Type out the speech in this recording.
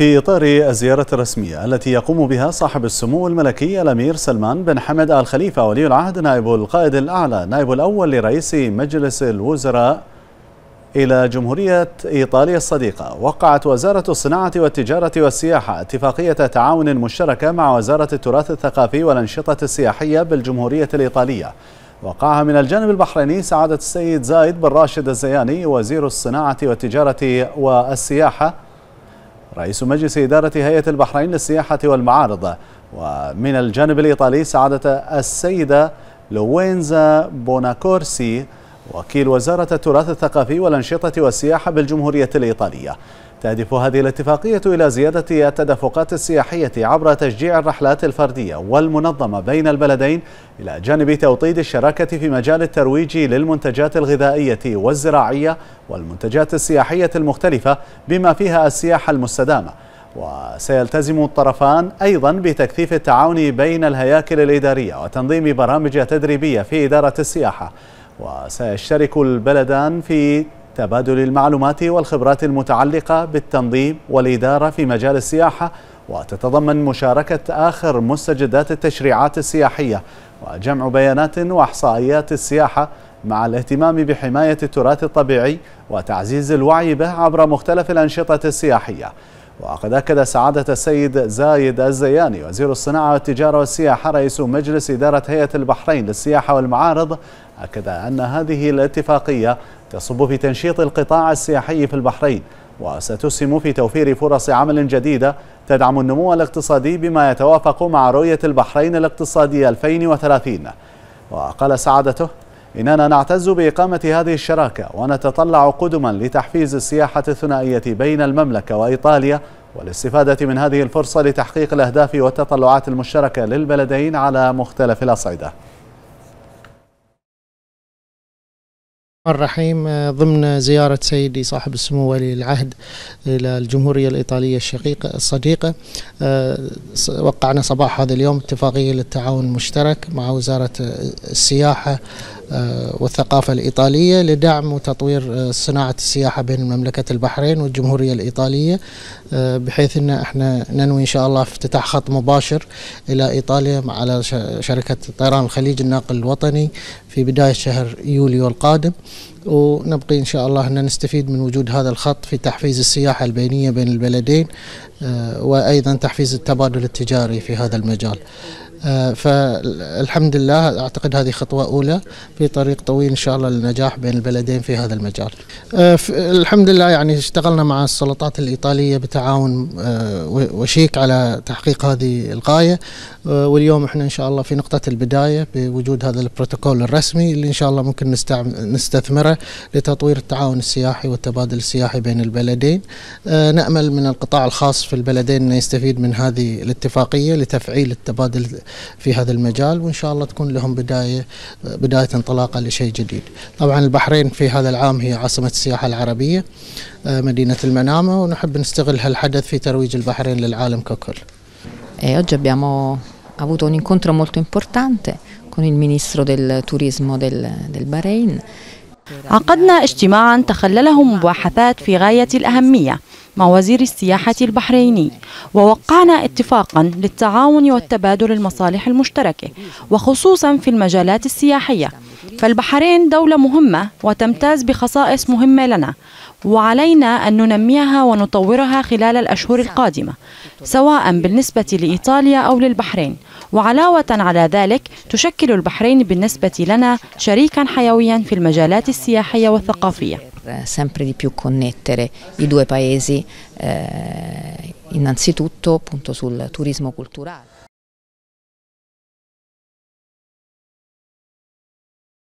في إطار الزيارة الرسمية التي يقوم بها صاحب السمو الملكي الأمير سلمان بن حمد آل خليفة ولي العهد نائب القائد الأعلى نائب الأول لرئيس مجلس الوزراء إلى جمهورية إيطاليا الصديقة وقعت وزارة الصناعة والتجارة والسياحة اتفاقية تعاون مشتركة مع وزارة التراث الثقافي والأنشطة السياحية بالجمهورية الإيطالية وقعها من الجانب البحريني سعادة السيد زايد بن راشد الزياني وزير الصناعة والتجارة والسياحة رئيس مجلس إدارة هيئة البحرين للسياحة والمعارض ومن الجانب الإيطالي سعادة السيدة لوينزا بوناكورسي وكيل وزارة التراث الثقافي والأنشطة والسياحة بالجمهورية الإيطالية تهدف هذه الاتفاقية إلى زيادة التدفقات السياحية عبر تشجيع الرحلات الفردية والمنظمة بين البلدين إلى جانب توطيد الشراكة في مجال الترويج للمنتجات الغذائية والزراعية والمنتجات السياحية المختلفة بما فيها السياحة المستدامة وسيلتزم الطرفان أيضا بتكثيف التعاون بين الهياكل الإدارية وتنظيم برامج تدريبية في إدارة السياحة وسيشترك البلدان في تبادل المعلومات والخبرات المتعلقة بالتنظيم والإدارة في مجال السياحة وتتضمن مشاركة آخر مستجدات التشريعات السياحية وجمع بيانات وإحصائيات السياحة مع الاهتمام بحماية التراث الطبيعي وتعزيز الوعي به عبر مختلف الأنشطة السياحية وقد أكد سعادة السيد زايد الزياني وزير الصناعة والتجارة والسياحة رئيس مجلس إدارة هيئة البحرين للسياحة والمعارض أكد أن هذه الاتفاقية تصب في تنشيط القطاع السياحي في البحرين وستسهم في توفير فرص عمل جديدة تدعم النمو الاقتصادي بما يتوافق مع رؤية البحرين الاقتصادية 2030 وقال سعادته إننا نعتز بإقامة هذه الشراكة ونتطلع قدما لتحفيز السياحة الثنائية بين المملكة وإيطاليا والاستفادة من هذه الفرصة لتحقيق الأهداف والتطلعات المشتركة للبلدين على مختلف الأصعدة الرحيم ضمن زيارة سيدي صاحب السمو ولي العهد إلى الجمهورية الإيطالية الشقيقة الصديقة وقعنا صباح هذا اليوم اتفاقية للتعاون المشترك مع وزارة السياحة آه، والثقافة الإيطالية لدعم وتطوير آه، صناعة السياحة بين مملكة البحرين والجمهورية الإيطالية آه، بحيث أن احنا ننوي إن شاء الله افتتاح خط مباشر إلى إيطاليا على شركة طيران الخليج الناقل الوطني في بداية شهر يوليو القادم ونبقي إن شاء الله أن نستفيد من وجود هذا الخط في تحفيز السياحة البينية بين البلدين وأيضا تحفيز التبادل التجاري في هذا المجال آه، فالحمد لله اعتقد هذه خطوه اولى في طريق طويل ان شاء الله للنجاح بين البلدين في هذا المجال. آه، الحمد لله يعني اشتغلنا مع السلطات الايطاليه بتعاون آه، وشيك على تحقيق هذه الغايه واليوم احنا ان شاء الله في نقطه البدايه بوجود هذا البروتوكول الرسمي اللي ان شاء الله ممكن نستثمره لتطوير التعاون السياحي والتبادل السياحي بين البلدين. نامل من القطاع الخاص في البلدين انه يستفيد من هذه الاتفاقيه لتفعيل التبادل في هذا المجال وان شاء الله تكون لهم بدايه بدايه انطلاقه لشيء جديد. طبعا البحرين في هذا العام هي عاصمه السياحه العربيه آه، مدينه المنامه ونحب نستغل هالحدث في ترويج البحرين للعالم ككل. E oggi abbiamo avuto un incontro molto importante con il ministro del turismo del, del Bahrain عقدنا اجتماعا تخلله مباحثات في غاية الأهمية مع وزير السياحة البحريني ووقعنا اتفاقا للتعاون والتبادل المصالح المشتركة وخصوصا في المجالات السياحية فالبحرين دولة مهمة وتمتاز بخصائص مهمة لنا وعلينا أن ننميها ونطورها خلال الأشهر القادمة سواء بالنسبة لإيطاليا أو للبحرين وعلاوة على ذلك تشكل البحرين بالنسبة لنا شريكا حيويا في المجالات السياحية والثقافية sempre di più connettere i due paesi eh, innanzitutto appunto sul turismo culturale